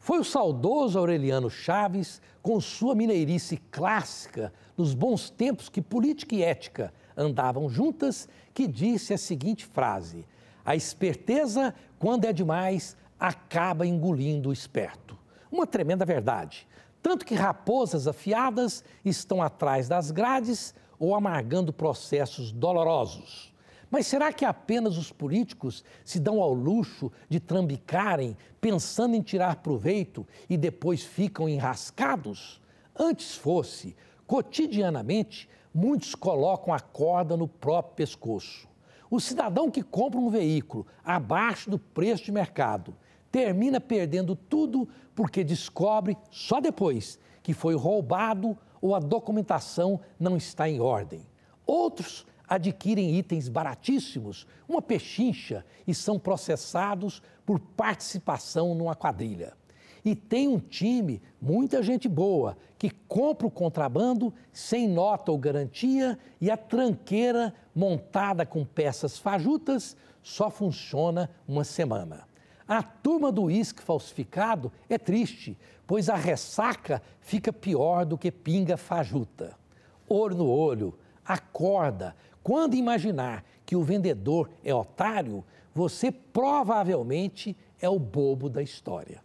Foi o saudoso Aureliano Chaves, com sua mineirice clássica, nos bons tempos que política e ética andavam juntas, que disse a seguinte frase: A esperteza, quando é demais, acaba engolindo o esperto. Uma tremenda verdade. Tanto que raposas afiadas estão atrás das grades ou amargando processos dolorosos. Mas será que apenas os políticos se dão ao luxo de trambicarem, pensando em tirar proveito e depois ficam enrascados? Antes fosse, cotidianamente, muitos colocam a corda no próprio pescoço. O cidadão que compra um veículo abaixo do preço de mercado termina perdendo tudo porque descobre só depois que foi roubado ou a documentação não está em ordem. Outros adquirem itens baratíssimos, uma pechincha, e são processados por participação numa quadrilha. E tem um time, muita gente boa, que compra o contrabando sem nota ou garantia e a tranqueira montada com peças fajutas só funciona uma semana. A turma do uísque falsificado é triste, pois a ressaca fica pior do que pinga fajuta. Ouro no olho, acorda, quando imaginar que o vendedor é otário, você provavelmente é o bobo da história.